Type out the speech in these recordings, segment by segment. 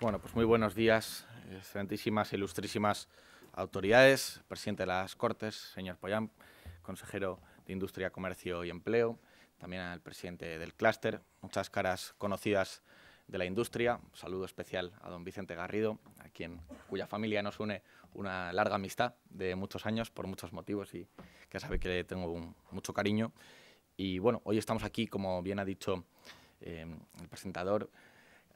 Bueno, pues muy buenos días, excelentísimas, e ilustrísimas autoridades, presidente de las Cortes, señor Pollán, consejero de Industria, Comercio y Empleo, también al presidente del clúster, muchas caras conocidas de la industria. Un saludo especial a don Vicente Garrido, a quien, cuya familia nos une una larga amistad de muchos años por muchos motivos y que sabe que le tengo mucho cariño. Y bueno, hoy estamos aquí, como bien ha dicho eh, el presentador,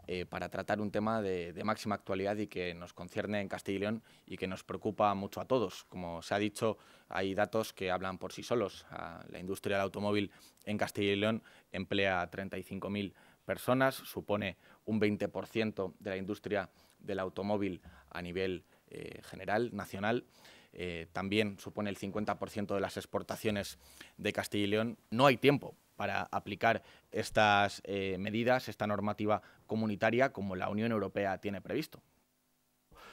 eh, para tratar un tema de, máxima actualidad y que nos concierne en Castilla y León y que nos preocupa mucho a todos. Como se ha dicho, hay datos que hablan por sí solos. Ah, la industria del automóvil en Castilla y León emplea a 35.000 personas, supone un 20% de la industria del automóvil a nivel eh, general, nacional. Eh, también supone el 50% de las exportaciones de Castilla y León. No hay tiempo para aplicar estas eh, medidas, esta normativa comunitaria como la Unión Europea tiene previsto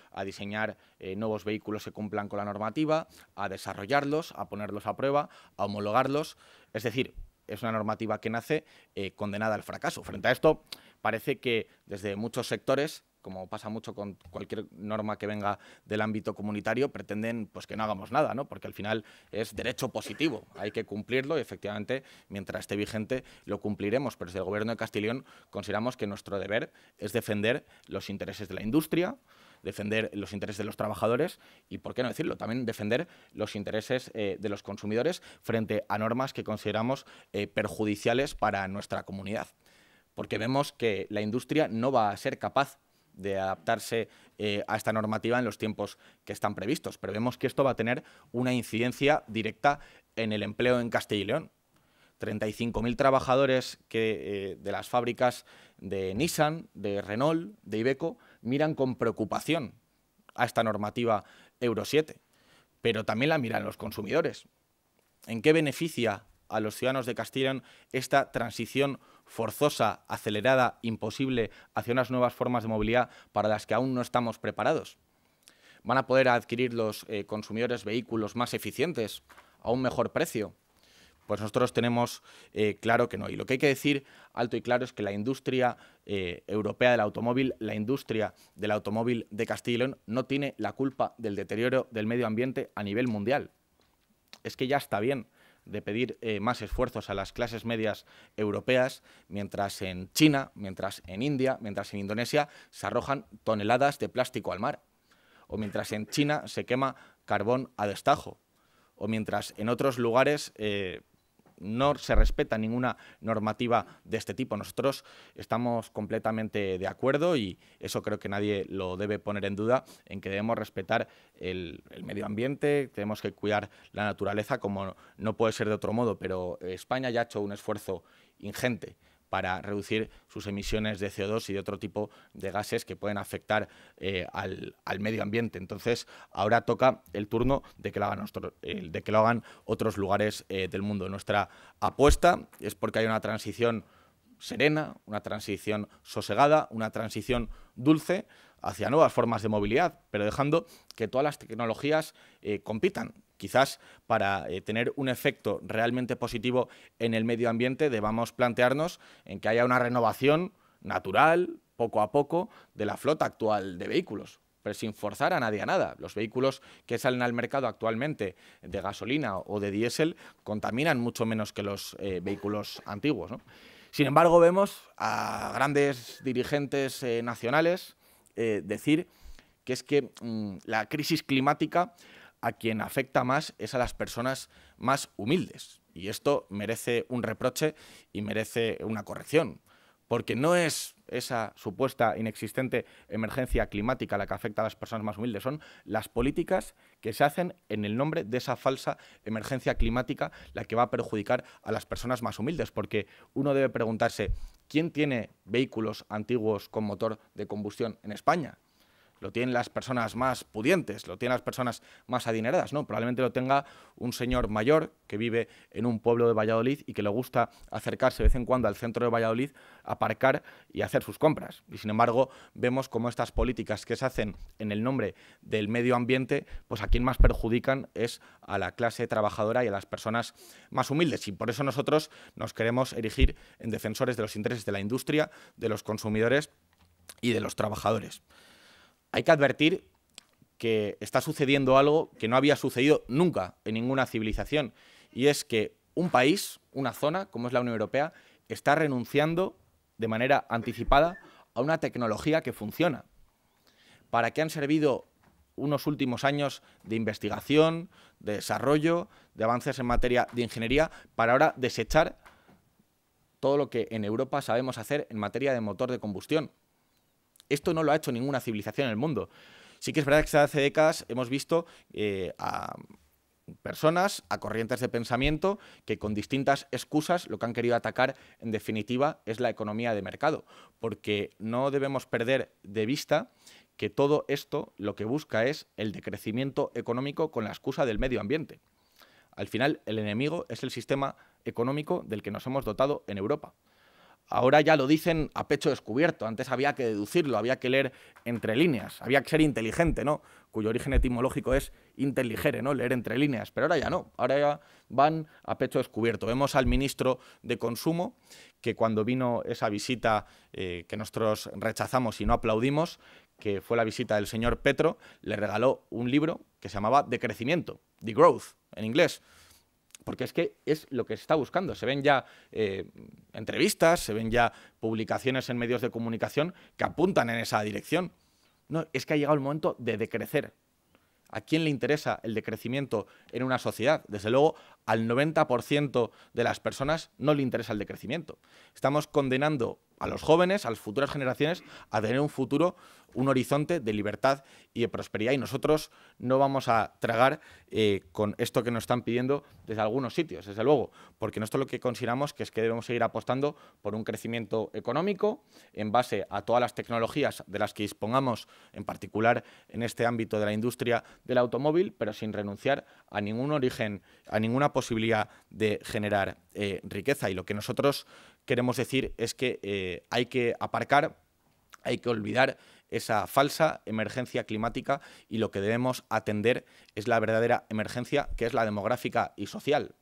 a diseñar eh, nuevos vehículos que cumplan con la normativa, a desarrollarlos, a ponerlos a prueba, a homologarlos. Es decir, es una normativa que nace eh, condenada al fracaso. Frente a esto, parece que desde muchos sectores como pasa mucho con cualquier norma que venga del ámbito comunitario, pretenden pues que no hagamos nada, ¿no? Porque al final es derecho positivo, hay que cumplirlo y efectivamente, mientras esté vigente, lo cumpliremos. Pero desde el Gobierno de Castellón consideramos que nuestro deber es defender los intereses de la industria, defender los intereses de los trabajadores y, por qué no decirlo, también defender los intereses eh, de los consumidores frente a normas que consideramos eh, perjudiciales para nuestra comunidad. Porque vemos que la industria no va a ser capaz de adaptarse eh, a esta normativa en los tiempos que están previstos. pero vemos que esto va a tener una incidencia directa en el empleo en Castilla y León. 35.000 trabajadores que, eh, de las fábricas de Nissan, de Renault, de Ibeco, miran con preocupación a esta normativa Euro 7, pero también la miran los consumidores. ¿En qué beneficia a los ciudadanos de Castilla y León esta transición forzosa, acelerada, imposible hacia unas nuevas formas de movilidad para las que aún no estamos preparados? ¿Van a poder adquirir los eh, consumidores vehículos más eficientes a un mejor precio? Pues nosotros tenemos eh, claro que no. Y lo que hay que decir alto y claro es que la industria eh, europea del automóvil, la industria del automóvil de Castilla y León, no tiene la culpa del deterioro del medio ambiente a nivel mundial. Es que ya está bien de pedir eh, más esfuerzos a las clases medias europeas, mientras en China, mientras en India, mientras en Indonesia se arrojan toneladas de plástico al mar, o mientras en China se quema carbón a destajo, o mientras en otros lugares eh, no se respeta ninguna normativa de este tipo. Nosotros estamos completamente de acuerdo y eso creo que nadie lo debe poner en duda, en que debemos respetar el, medio ambiente, tenemos que cuidar la naturaleza como no puede ser de otro modo, pero España ya ha hecho un esfuerzo ingente para reducir sus emisiones de CO2 y de otro tipo de gases que pueden afectar eh, al, medio ambiente. Entonces, ahora toca el turno de que lo hagan, eh, otros lugares eh, del mundo. Nuestra apuesta es porque hay una transición serena, una transición sosegada, una transición dulce hacia nuevas formas de movilidad, pero dejando que todas las tecnologías compitan Quizás para eh, tener un efecto realmente positivo en el medio ambiente debamos plantearnos en que haya una renovación natural, poco a poco, de la flota actual de vehículos pero sin forzar a nadie a nada. Los vehículos que salen al mercado actualmente de gasolina o de diésel contaminan mucho menos que los eh, vehículos antiguos. Sin embargo, vemos a grandes dirigentes eh, nacionales decir que es que mm, la crisis climática a quien afecta más es a las personas más humildes. Y esto merece un reproche y merece una corrección, porque no es esa supuesta inexistente emergencia climática la que afecta a las personas más humildes, son las políticas que se hacen en el nombre de esa falsa emergencia climática la que va a perjudicar a las personas más humildes, porque uno debe preguntarse, ¿quién tiene vehículos antiguos con motor de combustión en España? lo tienen las personas más pudientes, lo tienen las personas más adineradas, no, probablemente lo tenga un señor mayor que vive en un pueblo de Valladolid y que le gusta acercarse de vez en cuando al centro de Valladolid, aparcar y hacer sus compras. Y sin embargo, vemos cómo estas políticas que se hacen en el nombre del medio ambiente, pues a quien más perjudican es a la clase trabajadora y a las personas más humildes. Y por eso nosotros nos queremos erigir en defensores de los intereses de la industria, de los consumidores y de los trabajadores hay que advertir que está sucediendo algo que no había sucedido nunca en ninguna civilización, y es que un país, una zona, como es la Unión Europea, está renunciando de manera anticipada a una tecnología que funciona. ¿Para qué han servido unos últimos años de investigación, de desarrollo, de avances en materia de ingeniería, para ahora desechar todo lo que en Europa sabemos hacer en materia de motor de combustión? Esto no lo ha hecho ninguna civilización en el mundo. Sí que es verdad que hace décadas hemos visto eh, a personas, a corrientes de pensamiento que con distintas excusas lo que han querido atacar en definitiva es la economía de mercado, porque no debemos perder de vista que todo esto lo que busca es el decrecimiento económico con la excusa del medio ambiente. Al final, el enemigo es el sistema económico del que nos hemos dotado en Europa ahora ya lo dicen a pecho descubierto. Antes había que deducirlo, había que leer entre líneas, había que ser inteligente, ¿no? Cuyo origen etimológico es inteligere, ¿no? Leer entre líneas. Pero ahora ya no, ahora ya van a pecho descubierto. Vemos al ministro de Consumo que cuando vino esa visita eh, que nosotros rechazamos y no aplaudimos, que fue la visita del señor Petro, le regaló un libro que se llamaba De Crecimiento, The Growth, en inglés porque es que es lo que se está buscando. Se ven ya eh, entrevistas, se ven ya publicaciones en medios de comunicación que apuntan en esa dirección. No, es que ha llegado el momento de decrecer. ¿A quién le interesa el decrecimiento en una sociedad? Desde luego, al 90% de las personas no le interesa el decrecimiento. Estamos condenando a los jóvenes, a las futuras generaciones, a tener un futuro, un horizonte de libertad y de prosperidad. Y nosotros no vamos a tragar eh, con esto que nos están pidiendo desde algunos sitios, desde luego, porque nosotros lo que consideramos que es que debemos seguir apostando por un crecimiento económico en base a todas las tecnologías de las que dispongamos, en particular en este ámbito de la industria del automóvil, pero sin renunciar a ningún origen, a ninguna posibilidad de generar eh, riqueza. Y lo que nosotros queremos decir es que eh, hay que aparcar, hay que olvidar esa falsa emergencia climática y lo que debemos atender es la verdadera emergencia, que es la demográfica y social.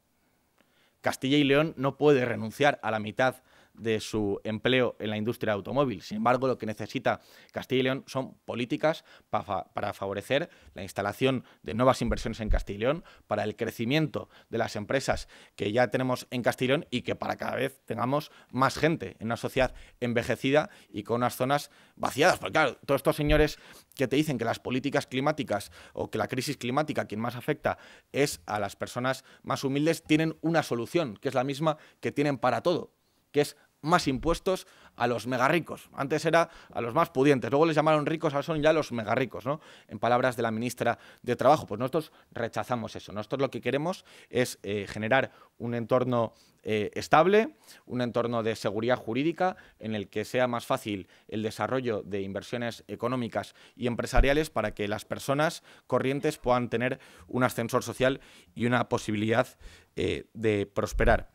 Castilla y León no puede renunciar a la mitad de su empleo en la industria automóvil. Sin embargo, lo que necesita Castilla y León son políticas para, favorecer la instalación de nuevas inversiones en Castilla y León, para el crecimiento de las empresas que ya tenemos en Castilla y y que para cada vez tengamos más gente en una sociedad envejecida y con unas zonas vaciadas. Porque claro, todos estos señores que te dicen que las políticas climáticas o que la crisis climática quien más afecta es a las personas más humildes tienen una solución, que es la misma que tienen para todo, que es más impuestos a los megarricos. Antes era a los más pudientes, luego les llamaron ricos, ahora son ya los megarricos, ¿no? En palabras de la ministra de Trabajo. Pues nosotros rechazamos eso. Nosotros lo que queremos es eh, generar un entorno eh, estable, un entorno de seguridad jurídica en el que sea más fácil el desarrollo de inversiones económicas y empresariales para que las personas corrientes puedan tener un ascensor social y una posibilidad eh, de prosperar.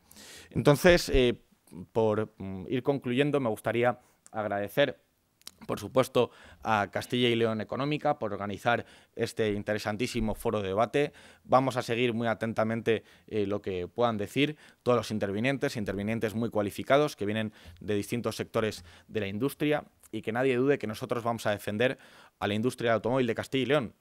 Entonces, por mm, ir concluyendo, me gustaría agradecer por supuesto, a Castilla y León Económica por organizar este interesantísimo foro de debate. Vamos a seguir muy atentamente eh, lo que puedan decir todos los intervinientes, intervinientes muy cualificados que vienen de distintos sectores de la industria y que nadie dude que nosotros vamos a defender a la industria automóvil de Castilla y León.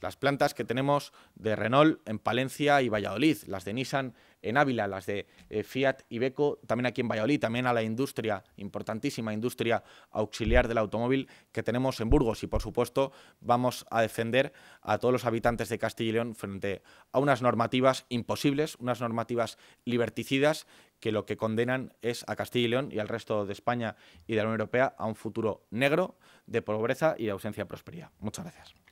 Las plantas que tenemos de Renault en Palencia y Valladolid, las de Nissan en Ávila, las de eh, Fiat y Beco también aquí en Valladolid, también a la industria, importantísima industria auxiliar del automóvil que tenemos en Burgos y por supuesto vamos a defender a todos los habitantes de Castilla y León frente a unas normativas imposibles, unas normativas liberticidas que lo que condenan es a Castilla y León y al resto de España y de la Unión Europea a un futuro negro de pobreza y de ausencia de prosperidad. Muchas gracias.